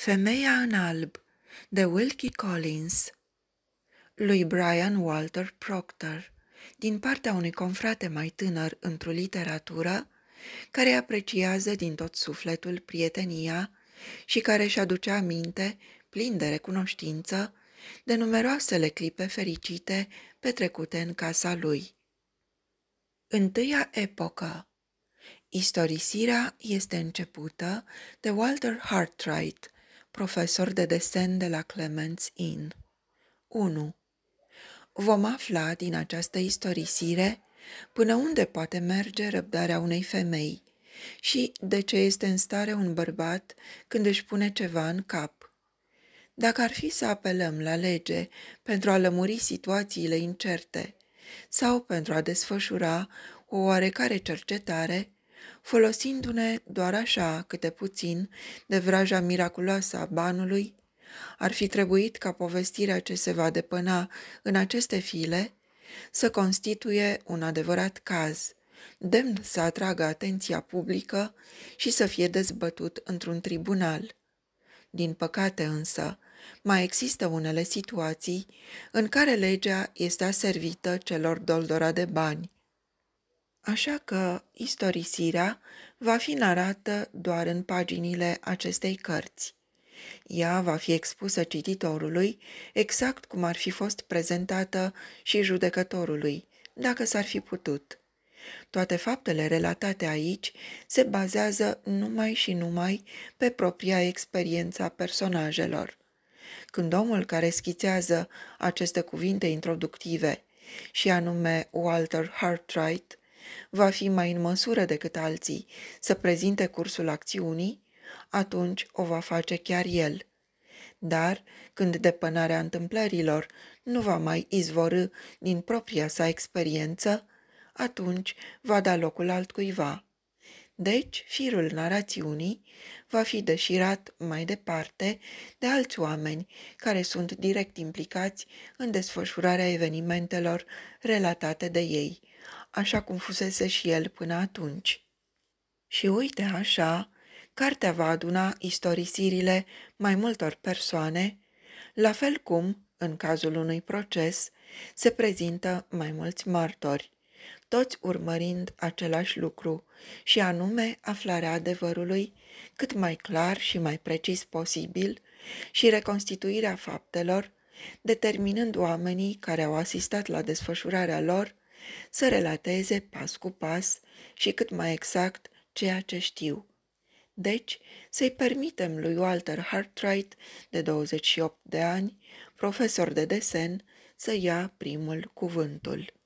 Femeia în alb de Wilkie Collins lui Brian Walter Proctor din partea unui confrate mai tânăr într-o literatură care apreciază din tot sufletul prietenia și care își aducea aminte, plin de recunoștință, de numeroasele clipe fericite petrecute în casa lui. Întâia epocă Istorisirea este începută de Walter Hartwright, profesor de desen de la Clements Inn. 1. Vom afla din această istorisire până unde poate merge răbdarea unei femei și de ce este în stare un bărbat când își pune ceva în cap. Dacă ar fi să apelăm la lege pentru a lămuri situațiile incerte sau pentru a desfășura o oarecare cercetare, folosindu-ne doar așa, câte puțin, de vraja miraculoasă a banului, ar fi trebuit ca povestirea ce se va depăna în aceste file să constituie un adevărat caz, demn să atragă atenția publică și să fie dezbătut într-un tribunal. Din păcate însă, mai există unele situații în care legea este aservită celor doldora de bani, Așa că istorisirea va fi narată doar în paginile acestei cărți. Ea va fi expusă cititorului exact cum ar fi fost prezentată și judecătorului, dacă s-ar fi putut. Toate faptele relatate aici se bazează numai și numai pe propria experiență a personajelor. Când omul care schițează aceste cuvinte introductive, și anume Walter Hartwright, va fi mai în măsură decât alții să prezinte cursul acțiunii, atunci o va face chiar el. Dar, când depănarea întâmplărilor nu va mai izvorâ din propria sa experiență, atunci va da locul altcuiva. Deci, firul narațiunii va fi deșirat mai departe de alți oameni care sunt direct implicați în desfășurarea evenimentelor relatate de ei, așa cum fusese și el până atunci. Și uite așa, cartea va aduna istorisirile mai multor persoane, la fel cum, în cazul unui proces, se prezintă mai mulți martori, toți urmărind același lucru, și anume aflarea adevărului cât mai clar și mai precis posibil și reconstituirea faptelor, determinând oamenii care au asistat la desfășurarea lor să relateze pas cu pas și cât mai exact ceea ce știu. Deci, să-i permitem lui Walter Hartwright, de 28 de ani, profesor de desen, să ia primul cuvântul.